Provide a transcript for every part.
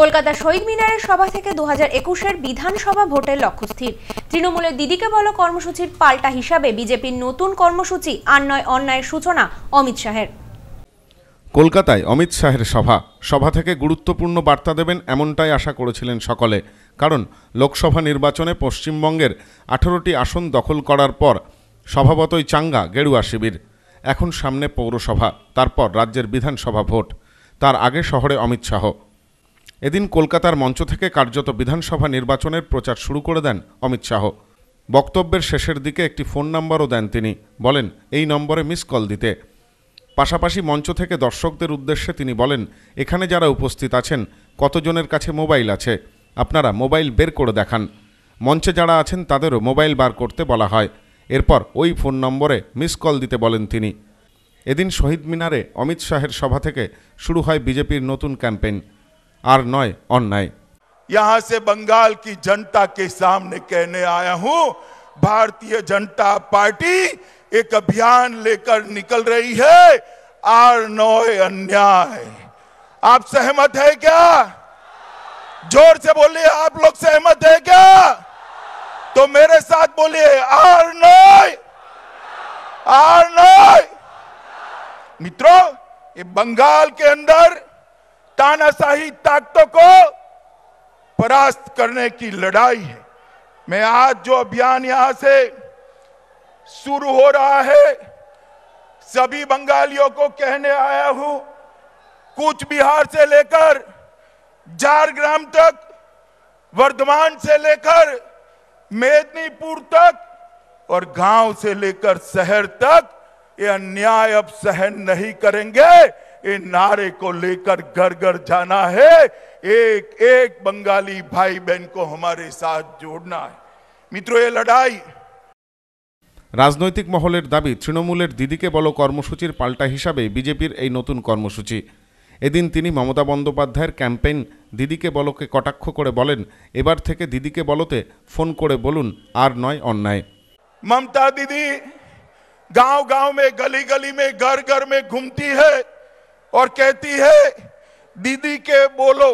কলকাতা শহীদ মিনারের সভা থেকে দু হাজার একুশের বিধানসভা ভোটের লক্ষ্য স্থির তৃণমূলের দিদিকে বলো কর্মসূচির পাল্টা হিসাবে বিজেপির নতুন কর্মসূচি আর নয় অন্যায়ের সূচনা অমিত শাহের কলকাতায় অমিত শাহের সভা সভা থেকে গুরুত্বপূর্ণ বার্তা দেবেন এমনটাই আশা করেছিলেন সকলে কারণ লোকসভা নির্বাচনে পশ্চিমবঙ্গের আঠেরোটি আসন দখল করার পর স্বভাবতই চাঙ্গা গেরুয়া শিবির এখন সামনে পৌরসভা তারপর রাজ্যের বিধানসভা ভোট তার আগে শহরে অমিত শাহ এদিন কলকাতার মঞ্চ থেকে কার্যত বিধানসভা নির্বাচনের প্রচার শুরু করে দেন অমিত শাহ বক্তব্যের শেষের দিকে একটি ফোন নম্বরও দেন তিনি বলেন এই নম্বরে মিস কল দিতে পাশাপাশি মঞ্চ থেকে দর্শকদের উদ্দেশ্যে তিনি বলেন এখানে যারা উপস্থিত আছেন কতজনের কাছে মোবাইল আছে আপনারা মোবাইল বের করে দেখান মঞ্চে যারা আছেন তাদেরও মোবাইল বার করতে বলা হয় এরপর ওই ফোন নম্বরে মিস কল দিতে বলেন তিনি এদিন শহীদ মিনারে অমিত শাহের সভা থেকে শুরু হয় বিজেপির নতুন ক্যাম্পেইন नॉय ऑन नाय यहां से बंगाल की जनता के सामने कहने आया हूं भारतीय जनता पार्टी एक अभियान लेकर निकल रही है आर नॉय अन्याय आप सहमत है क्या जोर से बोलिए आप लोग सहमत है क्या तो मेरे साथ बोलिए आर नॉय आर नॉय मित्रों ये बंगाल के अंदर तानाशाही ताकतों को परास्त करने की लड़ाई है मैं आज जो अभियान यहां से शुरू हो रहा है सभी बंगालियों को कहने आया हूं कुछ बिहार से लेकर झारग्राम तक वर्धमान से लेकर मेदनीपुर तक और गांव से लेकर शहर तक ये अन्याय अब सहन नहीं करेंगे इन नारे को लेकर घर घर जाना है एक एक बंगाली भाई बहन को हमारे साथ जोड़ना है मित्रों ये लड़ाई রাজনৈতিক মহলের দাবি তৃণমূলের দিদিকে বলো কর্মসূচির পাল্টা হিসাবে বিজেপির এই নতুন কর্মসূচি এদিন তিনি মমতা বন্দ্যোপাধ্যায়ের ক্যাম্পেইন দিদিকে বলোকে কটাক্ষ করে বলেন এবার থেকে দিদিকে বলতে ফোন করে বলুন আর নয় অন্যায় মমতা দিদি গাঁও গাঁও মে গলি গলি মে ঘর ঘর মে ঘুমতি হ্যাঁ और कहती है दीदी के बोलो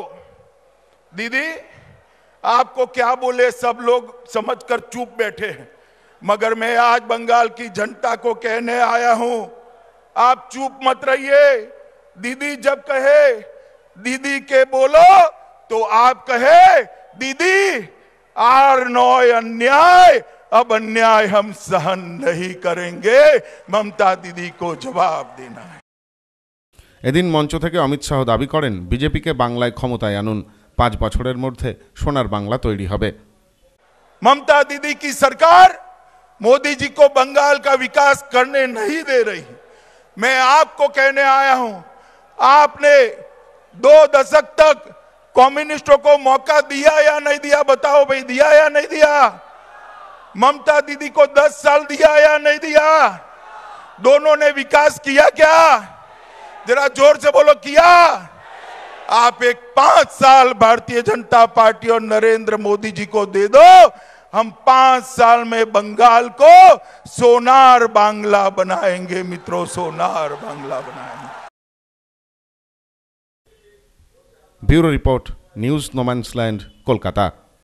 दीदी आपको क्या बोले सब लोग समझकर चुप बैठे हैं मगर मैं आज बंगाल की जनता को कहने आया हूं आप चुप मत रहिए दीदी जब कहे दीदी के बोलो तो आप कहे दीदी आर नॉय अन्याय अब अन्याय हम सहन नहीं करेंगे ममता दीदी को जवाब देना है এদিন মঞ্চ থেকে অমিত শাহ দাবি করেন বিজেপিকে বাংলায় ক্ষমতায় আনুন পাঁচ বছরের মধ্যে সোনার বাংলা তৈরি হবে মমতা দিদি কি সরকার মোদিজি কো বঙ্গাল কা বিকাশ করনে নাই দে রহি মে আপকো কেনে আয়া হুম আপনে দো দশক তক কমিউনিস্টো কো মৌকা দিয়া ইয়া নাই দিয়া ভাই দিয়া ইয়া নাই মমতা দিদি কো 10 সাল দিয়া ইয়া নাই দোনো নে বিকাশ কিয়া ক্যা જરા જોર સે બોલો કિયા આપ એક 5 સાલ ભારતીય જનતા પાર્ટી ઓર નરેન્દ્ર મોદીજી કો દે દો હમ 5 સાલ મે બંગાલ કો સોનાર બાંગલા બનાયેંગે મિત્રો સોનાર બાંગલા બનાયેંગે bureau report news no man's land Kolkata